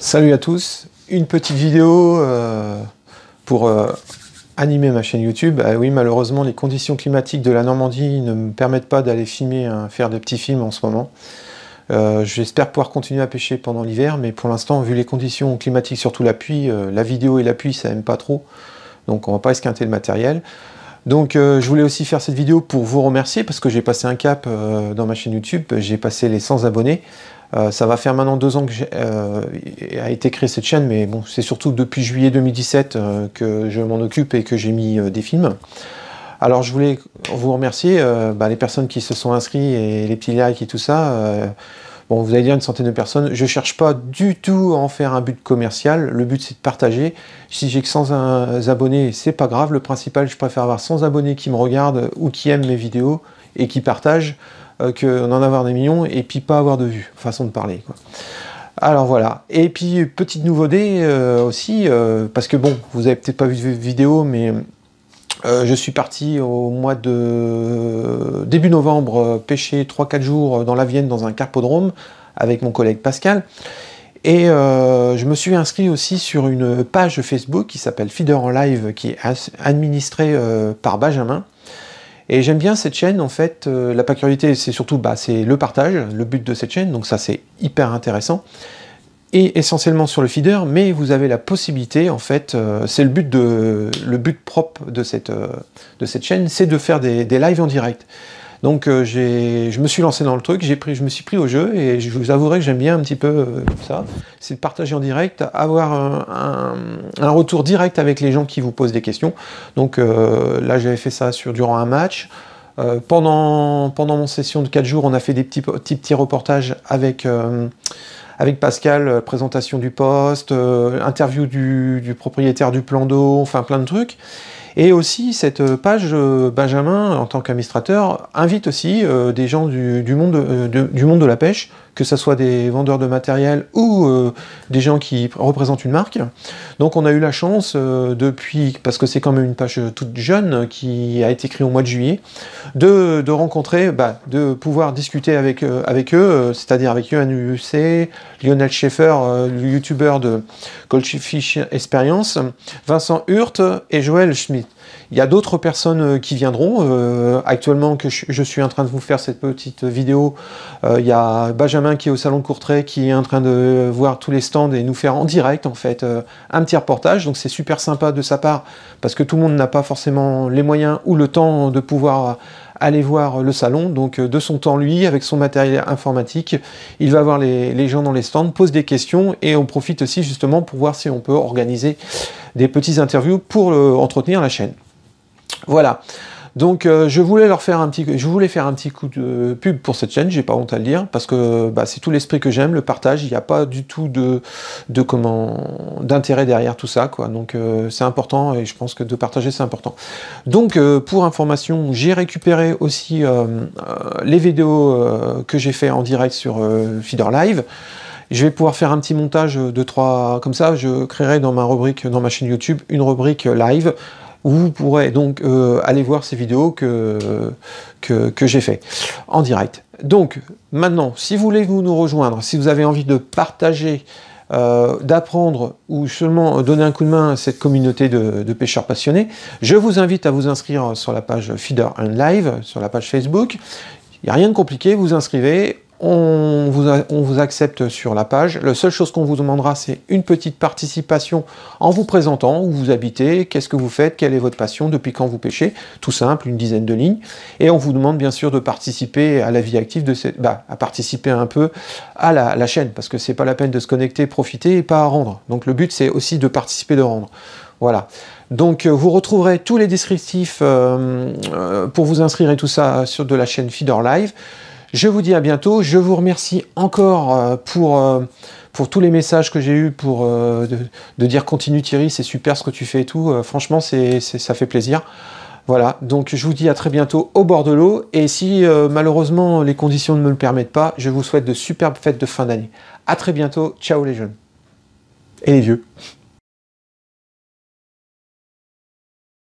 Salut à tous, une petite vidéo euh, pour euh, animer ma chaîne YouTube. Ah oui, malheureusement, les conditions climatiques de la Normandie ne me permettent pas d'aller filmer, hein, faire des petits films en ce moment. Euh, j'espère pouvoir continuer à pêcher pendant l'hiver, mais pour l'instant, vu les conditions climatiques, surtout la pluie, la vidéo et la pluie, ça aime pas trop, donc on va pas esquinter le matériel. Donc je voulais aussi faire cette vidéo pour vous remercier parce que j'ai passé un cap dans ma chaîne YouTube, j'ai passé les 100 abonnés. Euh, ça va faire maintenant deux ans que euh, a été créée cette chaîne, mais bon, c'est surtout depuis juillet 2017 euh, que je m'en occupe et que j'ai mis euh, des films. Alors je voulais vous remercier, bah, les personnes qui se sont inscrites et les petits likes et tout ça. bon, vous allez dire une centaine de personnes. Je ne cherche pas du tout à en faire un but commercial. Le but c'est de partager. Si j'ai que 100 abonnés, c'est pas grave. Le principal, je préfère avoir 100 abonnés qui me regardent ou qui aiment mes vidéos et qui partagent euh, que en avoir des millions et puis pas avoir de vue, façon de parler. Alors voilà. Et puis, petite nouveauté euh, aussi, euh, parce que bon, vous avez peut-être pas vu de vidéo, mais je suis parti au mois de début novembre pêcher 3-4 jours dans la Vienne dans un carpodrome avec mon collègue Pascal. Et je me suis inscrit aussi sur une page Facebook qui s'appelle Feeder en Live, qui est administrée par Benjamin. Et j'aime bien cette chaîne, en fait, euh, la curiosité, c'est surtout bah, c'est le partage, le but de cette chaîne, donc ça c'est hyper intéressant. Et essentiellement sur le feeder, mais vous avez la possibilité, en fait, euh, c'est le but le but propre de cette, euh, de cette chaîne, c'est de faire des lives en direct. Donc euh, je me suis lancé dans le truc, pris, je me suis pris au jeu et je vous avouerai que j'aime bien un petit peu euh, ça. C'est de partager en direct, avoir un, retour direct avec les gens qui vous posent des questions. Donc euh, là j'avais fait ça sur, durant un match. pendant, pendant mon session de 4 jours, on a fait des petits, petits, reportages avec avec Pascal, présentation du poste, interview du, du, propriétaire du plan d'eau, enfin plein de trucs. Et aussi, cette euh, page euh, Benjamin, en tant qu'administrateur, invite aussi euh, des gens du, monde, du monde de la pêche que ce soit des vendeurs de matériel ou euh, des gens qui représentent une marque. Donc on a eu la chance euh, depuis, parce que c'est quand même une page euh, toute jeune qui a été créée au mois de juillet, de, rencontrer, bah, de pouvoir discuter avec, avec eux, c'est-à-dire avec Yohan UC, Lionel Schaeffer, le youtubeur de Goldfish Experience, Vincent Hurt et Joël Schmidt. Il y a d'autres personnes qui viendront. actuellement, que je, suis en train de vous faire cette petite vidéo, il y a Benjamin qui est au salon de Courtrai, qui est en train de voir tous les stands et nous faire en direct en fait euh, un petit reportage. Donc c'est super sympa de sa part parce que tout le monde n'a pas forcément les moyens ou le temps de pouvoir aller voir le salon. Donc euh, de son temps lui, avec son matériel informatique, il va voir les, gens dans les stands, pose des questions et on profite aussi justement pour voir si on peut organiser des petites interviews pour euh, entretenir la chaîne. Voilà. Donc euh, je voulais leur faire un petit, je voulais faire un petit coup de pub pour cette chaîne, j'ai pas honte à le dire, parce que bah, c'est tout l'esprit que j'aime, le partage. Il n'y a pas du tout de, d'intérêt derrière tout ça, quoi. Donc euh, c'est important et je pense que de partager c'est important. Donc euh, pour information, j'ai récupéré aussi les vidéos que j'ai fait en direct sur Feeder Live. Je vais pouvoir faire un petit montage de trois, comme ça, je créerai dans ma rubrique, dans ma chaîne YouTube, une rubrique live vous pourrez donc euh, aller voir ces vidéos que, que, j'ai fait en direct. Donc maintenant, si vous voulez vous nous rejoindre, si vous avez envie de partager euh, d'apprendre ou seulement donner un coup de main à cette communauté de, pêcheurs passionnés, je vous invite à vous inscrire sur la page Feeder and Live, sur la page Facebook. Il n'y a rien de compliqué, vous inscrivez, on vous, accepte sur la page. La seule chose qu'on vous demandera, c'est une petite participation en vous présentant, où vous habitez, qu'est-ce que vous faites, quelle est votre passion, depuis quand vous pêchez. Tout simple, une dizaine de lignes. Et on vous demande bien sûr de participer à la vie active, de cette, bah, à participer un peu à la, chaîne, parce que c'est pas la peine de se connecter, profiter et pas à rendre. Donc le but, c'est aussi de participer, de rendre. Voilà. Donc euh, vous retrouverez tous les descriptifs euh, euh, pour vous inscrire et tout ça sur de la chaîne Feeder Live. Je vous dis à bientôt. Je vous remercie encore euh, pour, euh, pour tous les messages que j'ai eus pour euh, de, dire continue Thierry, c'est super ce que tu fais et tout. Franchement, c'est, ça fait plaisir. Voilà, donc je vous dis à très bientôt au bord de l'eau. Et si malheureusement les conditions ne me le permettent pas, je vous souhaite de superbes fêtes de fin d'année. A très bientôt, ciao les jeunes. Et les vieux.